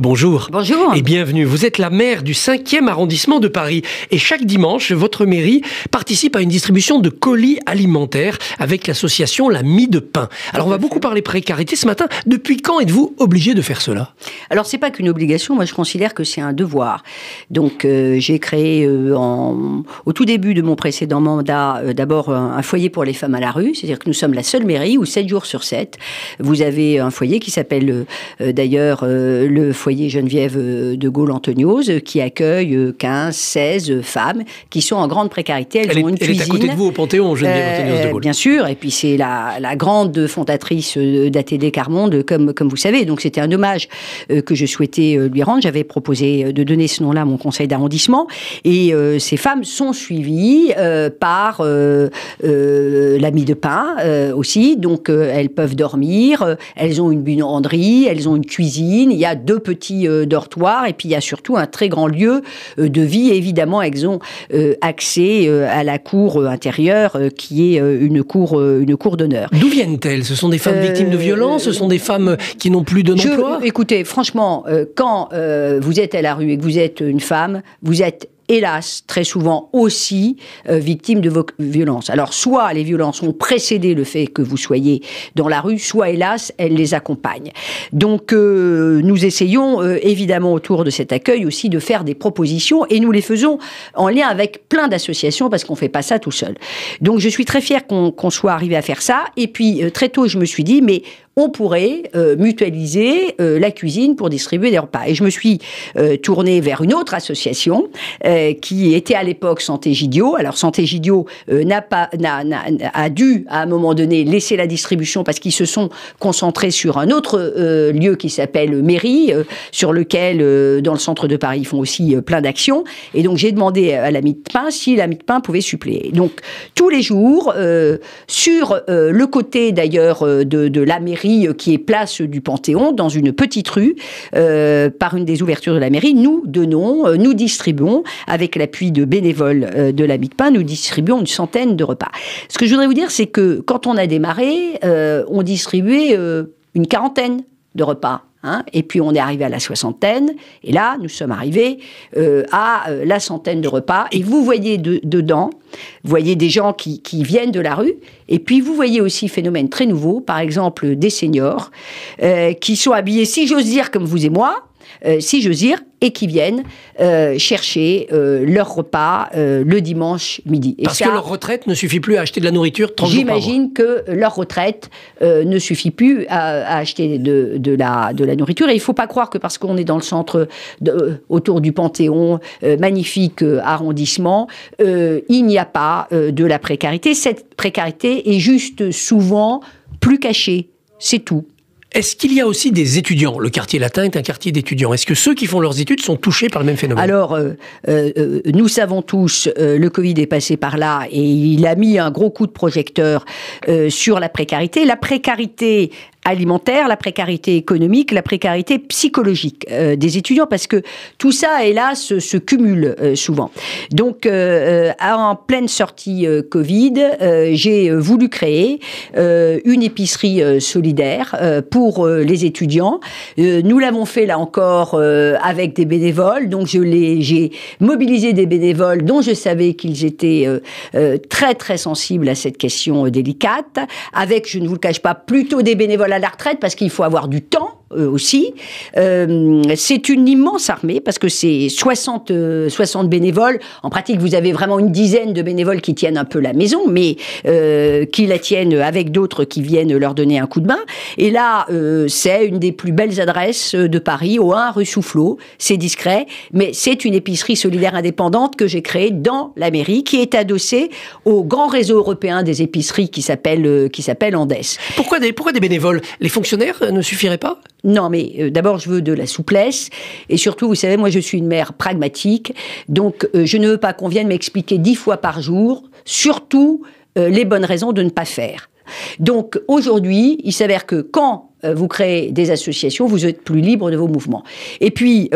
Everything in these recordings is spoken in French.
bonjour. Bonjour. Et bienvenue. Vous êtes la maire du 5e arrondissement de Paris. Et chaque dimanche, votre mairie participe à une distribution de colis alimentaires avec l'association La Mie de Pain. Alors, on va beaucoup parler précarité ce matin. Depuis quand êtes-vous obligée de faire cela Alors, c'est pas qu'une obligation. Moi, je considère que c'est un devoir. Donc, euh, j'ai créé euh, en... au tout début de mon précédent mandat, euh, d'abord un, foyer pour les femmes à la rue. C'est-à-dire que nous sommes la seule mairie où 7 jours sur 7, vous avez un foyer qui s'appelle d'ailleurs le foyer Geneviève euh, de Gaulle-Antoniose euh, qui accueille 15, euh, 16 femmes qui sont en grande précarité. Elles ont est, une elle est à côté de vous au Panthéon, Geneviève de Gaulle. Bien sûr, et puis c'est la, grande fondatrice d'ATD Carmonde, comme, comme vous savez. Donc c'était un hommage que je souhaitais lui rendre. J'avais proposé de donner ce nom-là à mon conseil d'arrondissement. Et ces femmes sont suivies par l'ami de pain aussi. Donc elles peuvent dormir, elles ont une buanderie, elles ont une cuisine. Il y a deux petit petits euh, dortoirs, et puis il y a surtout un très grand lieu euh, de vie, évidemment, ont euh, accès à la cour intérieure, qui est une cour, une cour d'honneur. D'où viennent-elles Ce sont des femmes victimes de violences Ce sont des femmes qui n'ont plus de Écoutez, franchement, quand vous êtes à la rue et que vous êtes une femme, vous êtes hélas, très souvent aussi euh, victimes de vos violences. Alors, soit les violences ont précédé le fait que vous soyez dans la rue, soit, hélas, elles les accompagnent. Donc, euh, nous essayons, euh, évidemment, autour de cet accueil aussi, de faire des propositions, et nous les faisons en lien avec plein d'associations, parce qu'on ne fait pas ça tout seul. Donc, je suis très fière qu'on soit arrivé à faire ça, et puis, très tôt, je me suis dit, mais on pourrait euh, mutualiser euh, la cuisine pour distribuer des repas. Et je me suis euh, tournée vers une autre association qui était à l'époque Santé Gidio. Alors Santé Gidio n'a pas, n'a, a dû à un moment donné laisser la distribution parce qu'ils se sont concentrés sur un autre lieu qui s'appelle Mairie, sur lequel dans le centre de Paris ils font aussi plein d'actions. Et donc j'ai demandé à la de pain si la de pain pouvait suppléer. Donc tous les jours sur le côté d'ailleurs de la mairie qui est place du Panthéon, dans une petite rue, euh, par une des ouvertures de la mairie, nous donnons, euh, nous distribuons, avec l'appui de bénévoles euh, de la nous distribuons une centaine de repas. Ce que je voudrais vous dire, c'est que quand on a démarré, on distribuait une quarantaine de repas Hein. et puis on est arrivé à la soixantaine, et là nous sommes arrivés euh, à euh, la centaine de repas. Et vous voyez dedans, vous voyez des gens qui, viennent de la rue, et puis vous voyez aussi phénomènes très nouveaux, par exemple des seniors euh, qui sont habillés, si j'ose dire, comme vous et moi, euh, si j'ose dire, et qui viennent euh, chercher euh, leur repas le dimanche midi. Parce que leur retraite ne suffit plus à acheter de la nourriture J'imagine que leur retraite ne suffit plus à, acheter de, la, de la nourriture. Et il ne faut pas croire que parce qu'on est dans le centre, autour du Panthéon, magnifique arrondissement, il n'y a pas de la précarité. Cette précarité est juste souvent plus cachée. C'est tout. Est-ce qu'il y a aussi des étudiants Le quartier latin est un quartier d'étudiants. Est-ce que ceux qui font leurs études sont touchés par le même phénomène Alors, euh, euh, euh, nous savons tous, le Covid est passé par là et il a mis un gros coup de projecteur sur la précarité. La précarité alimentaire, la précarité économique, la précarité psychologique euh, des étudiants, parce que tout ça, hélas, se, se cumule euh, souvent. Donc, euh, euh en pleine sortie Covid, j'ai voulu créer une épicerie solidaire pour les étudiants. nous l'avons fait là encore avec des bénévoles, donc je j'ai mobilisé des bénévoles dont je savais qu'ils étaient très très sensibles à cette question délicate, avec, je ne vous le cache pas, plutôt des bénévoles à la retraite parce qu'il faut avoir du temps euh, aussi. Euh, c'est une immense armée parce que c'est 60, 60 euh, bénévoles. En pratique, vous avez vraiment une dizaine de bénévoles qui tiennent un peu la maison, mais qui la tiennent avec d'autres qui viennent leur donner un coup de main. Et là, c'est une des plus belles adresses de Paris, au 1 rue Soufflot. C'est discret, mais c'est une épicerie solidaire indépendante que j'ai créée dans la mairie, qui est adossée au grand réseau européen des épiceries qui s'appelle qui s'appelle Andes. Pourquoi des, pourquoi des bénévoles Les fonctionnaires ne suffiraient pas non, mais euh, d'abord, je veux de la souplesse. Et surtout, vous savez, moi, je suis une mère pragmatique. Donc, euh, je ne veux pas qu'on vienne m'expliquer dix fois par jour, surtout, euh, les bonnes raisons de ne pas faire. Donc, aujourd'hui, il s'avère que quand vous créez des associations, vous êtes plus libre de vos mouvements. Et puis,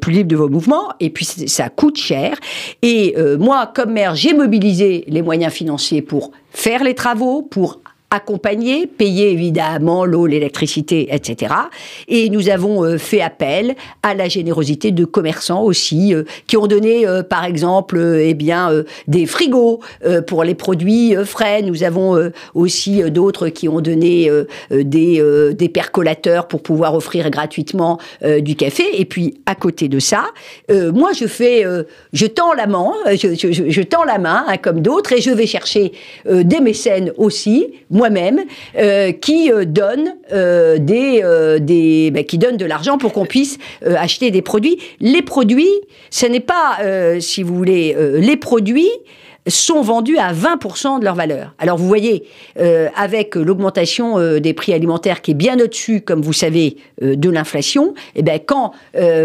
plus libre de vos mouvements, et puis ça coûte cher. Et moi, comme mère, j'ai mobilisé les moyens financiers pour faire les travaux, pour accompagner, payer évidemment l'eau, l'électricité, etc. Et nous avons euh, fait appel à la générosité de commerçants aussi, euh, qui ont donné, euh, par exemple, eh bien, des frigos pour les produits frais. Nous avons aussi d'autres qui ont donné des, percolateurs pour pouvoir offrir gratuitement du café. Et puis, à côté de ça, moi, je fais, je tends la main, je, tends la main, hein, comme d'autres, et je vais chercher des mécènes aussi même euh, qui euh, donne euh, des, bah, qui donne de l'argent pour qu'on puisse acheter des produits. Les produits, ce n'est pas, si vous voulez, les produits sont vendus à 20% de leur valeur. Alors vous voyez, euh, avec l'augmentation euh, des prix alimentaires qui est bien au-dessus, comme vous savez, euh, de l'inflation, et eh ben quand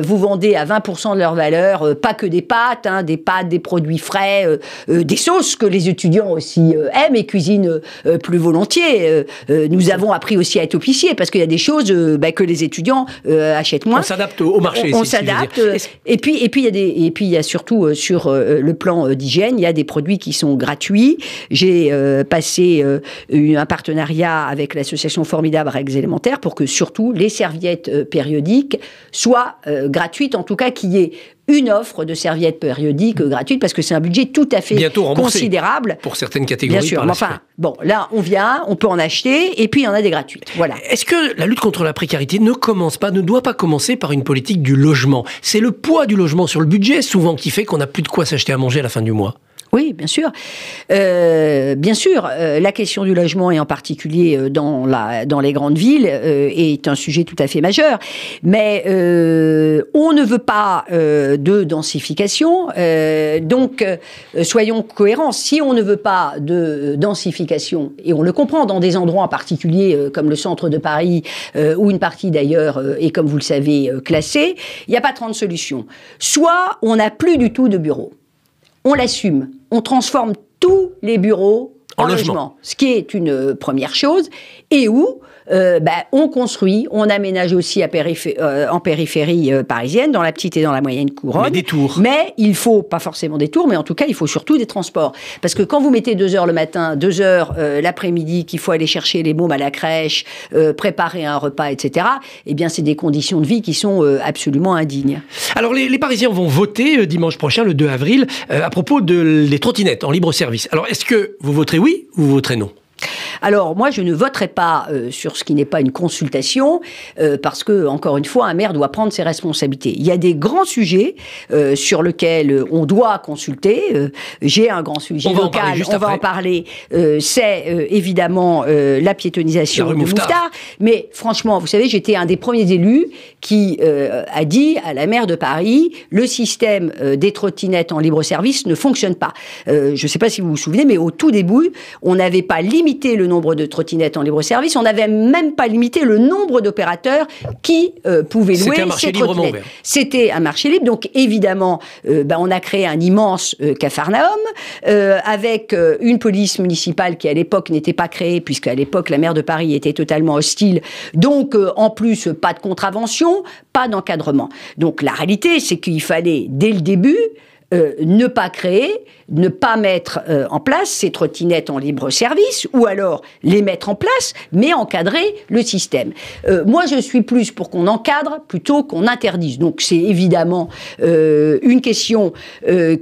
vous vendez à 20% de leur valeur, pas que des pâtes, hein, des pâtes, des produits frais, des sauces que les étudiants aussi aiment et cuisinent plus volontiers. nous avons appris aussi à être officiers parce qu'il y a des choses ben, que les étudiants achètent moins. On s'adapte au marché. On, on s'adapte. et puis et puis il y a surtout sur le plan d'hygiène, il y a des produits qui sont gratuits. J'ai euh, passé euh, un partenariat avec l'association Formidable Règles élémentaires pour que surtout les serviettes euh, périodiques soient gratuites, en tout cas qu'il y ait une offre de serviettes périodiques gratuites parce que c'est un budget tout à fait Bientôt considérable pour certaines catégories. Bien sûr, mais enfin bon, là on vient, on peut en acheter et puis il y en a des gratuites. Voilà. Est-ce que la lutte contre la précarité ne commence pas, ne doit pas commencer par une politique du logement C'est le poids du logement sur le budget souvent qui fait qu'on n'a plus de quoi s'acheter à manger à la fin du mois. Oui, bien sûr. Euh, bien sûr, euh, la question du logement, et en particulier euh, dans, la, dans les grandes villes, est un sujet tout à fait majeur. Mais on ne veut pas de densification. donc, soyons cohérents. Si on ne veut pas de densification, et on le comprend dans des endroits en particulier comme le centre de Paris, ou une partie d'ailleurs est, comme vous le savez, classée, il n'y a pas 30 solutions. Soit on n'a plus du tout de bureaux on l'assume. On transforme tous les bureaux en, logement. ce qui est une euh, première chose, et où euh, bah, on construit, on aménage aussi à euh, en périphérie parisienne, dans la petite et dans la moyenne couronne. Mais des tours. Mais il faut, pas forcément des tours, mais en tout cas, il faut surtout des transports. Parce que quand vous mettez deux heures le matin, deux heures l'après-midi, qu'il faut aller chercher les mômes à la crèche, préparer un repas, etc., eh bien, c'est des conditions de vie qui sont absolument indignes. Alors, les, Parisiens vont voter dimanche prochain, le 2 avril, à propos de trottinettes en libre service. Alors, est-ce que vous voterez oui ou votre nom alors moi, je ne voterai pas euh, sur ce qui n'est pas une consultation, euh, parce que, encore une fois, un maire doit prendre ses responsabilités. Il y a des grands sujets euh, sur lesquels on doit consulter. J'ai un grand sujet on local, on va en parler. C'est évidemment la piétonisation de Mais franchement, vous savez, j'étais un des premiers élus qui a dit à la maire de Paris, le système des trottinettes en libre service ne fonctionne pas. je ne sais pas si vous vous souvenez, mais au tout début, on n'avait pas limité le nombre de trottinettes en libre-service. On n'avait même pas limité le nombre d'opérateurs qui euh, pouvaient louer ces trottinettes. C'était un marché libre. Donc évidemment, euh, bah, on a créé un immense euh, cafarnaum avec une police municipale qui à l'époque n'était pas créée puisque à l'époque la maire de Paris était totalement hostile. Donc en plus, pas de contravention, pas d'encadrement. Donc la réalité, c'est qu'il fallait dès le début euh, ne pas créer, ne pas mettre euh, en place ces trottinettes en libre service, ou alors les mettre en place, mais encadrer le système. Euh, moi, je suis plus pour qu'on encadre plutôt qu'on interdise. Donc, c'est évidemment une question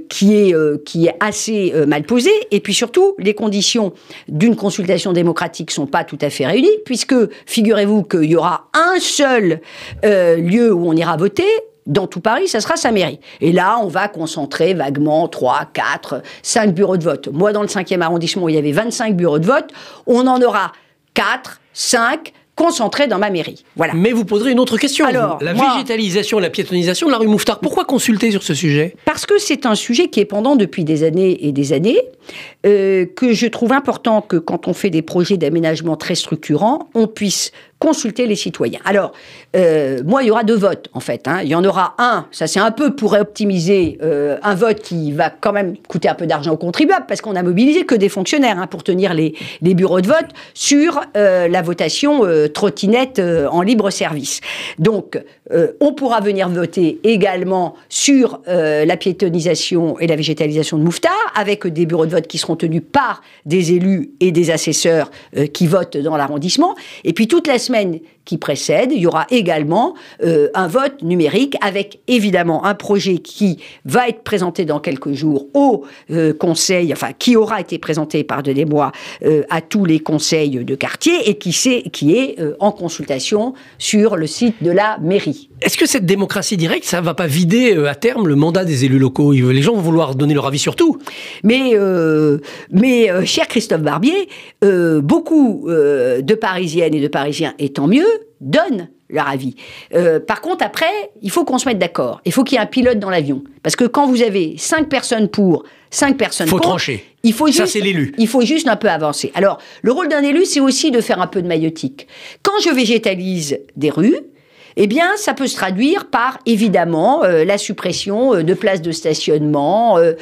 qui, est, qui est assez mal posée, et puis surtout, les conditions d'une consultation démocratique sont pas tout à fait réunies, puisque figurez-vous qu'il y aura un seul lieu où on ira voter, dans tout Paris, ça sera sa mairie. Et là, on va concentrer vaguement 3, 4, 5 bureaux de vote. Moi, dans le 5e arrondissement, il y avait 25 bureaux de vote. On en aura 4, 5 concentrés dans ma mairie. Voilà. Mais vous poserez une autre question. Alors, la végétalisation, la piétonnisation de la rue Mouffetard, pourquoi consulter sur ce sujet Parce que c'est un sujet qui est pendant depuis des années et des années, euh, que je trouve important que quand on fait des projets d'aménagement très structurants, on puisse consulter les citoyens. Alors, euh, moi, il y aura deux votes, en fait. Hein. Il y en aura un, ça c'est un peu pour optimiser euh, un vote qui va quand même coûter un peu d'argent aux contribuables, parce qu'on a mobilisé que des fonctionnaires hein, pour tenir les, bureaux de vote sur euh, la votation trottinette en libre service. Donc, on pourra venir voter également sur la piétonisation et la végétalisation de Mouffetard, avec des bureaux de vote qui seront tenus par des élus et des assesseurs qui votent dans l'arrondissement. Et puis, toute la mennyi? qui précède, il y aura également euh, un vote numérique avec évidemment un projet qui va être présenté dans quelques jours au euh, conseil, enfin qui aura été présenté, par moi euh, à tous les conseils de quartier et qui, sait, qui est en consultation sur le site de la mairie. Est-ce que cette démocratie directe, ça va pas vider à terme le mandat des élus locaux Les gens vont vouloir donner leur avis sur tout. Mais, mais cher Christophe Barbier, beaucoup de Parisiennes et de Parisiens, et tant mieux, donnent leur avis. Euh, par contre, après, il faut qu'on se mette d'accord. Il faut qu'il y ait un pilote dans l'avion. Parce que quand vous avez cinq personnes pour, cinq personnes faut Il faut Ça, c'est l'élu. Il faut juste un peu avancer. Alors, le rôle d'un élu, c'est aussi de faire un peu de maïotique. Quand je végétalise des rues, eh bien, ça peut se traduire par, évidemment, euh, la suppression euh, de places de stationnement, euh,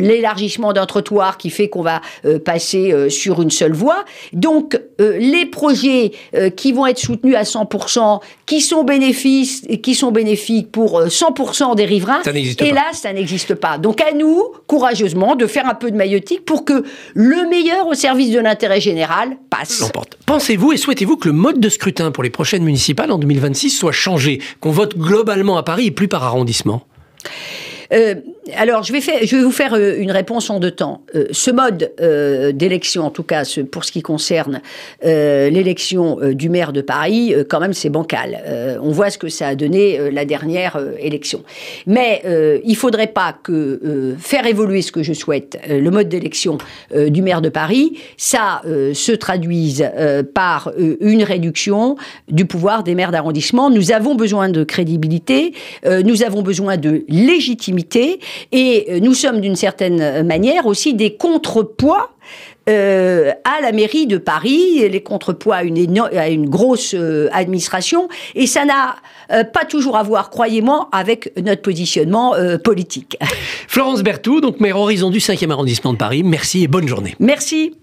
l'élargissement d'un trottoir qui fait qu'on va passer sur une seule voie. Donc, les projets qui vont être soutenus à 100%, qui sont, qui sont bénéfiques pour 100% des riverains, hélas, là, ça n'existe pas. Donc, à nous, courageusement, de faire un peu de maillotique pour que le meilleur au service de l'intérêt général passe. Pensez-vous et souhaitez-vous que le mode de scrutin pour les prochaines municipales en 2026 soit changé, qu'on vote globalement à Paris et plus par arrondissement euh, alors, je vais, vous faire euh, une réponse en deux temps. Euh, ce mode d'élection, en tout cas pour ce qui concerne l'élection du maire de Paris, quand même, c'est bancal. on voit ce que ça a donné la dernière élection. Mais il ne faudrait pas que faire évoluer ce que je souhaite, le mode d'élection du maire de Paris, ça se traduise par une réduction du pouvoir des maires d'arrondissement. Nous avons besoin de crédibilité, nous avons besoin de légitimité et euh, nous sommes d'une certaine euh, manière aussi des contrepoids euh, à la mairie de Paris, les contrepoids à une, grosse administration, et ça n'a pas toujours à voir, croyez-moi, avec notre positionnement politique. Florence Berthoud, donc maire Horizon du 5e arrondissement de Paris, merci et bonne journée. Merci.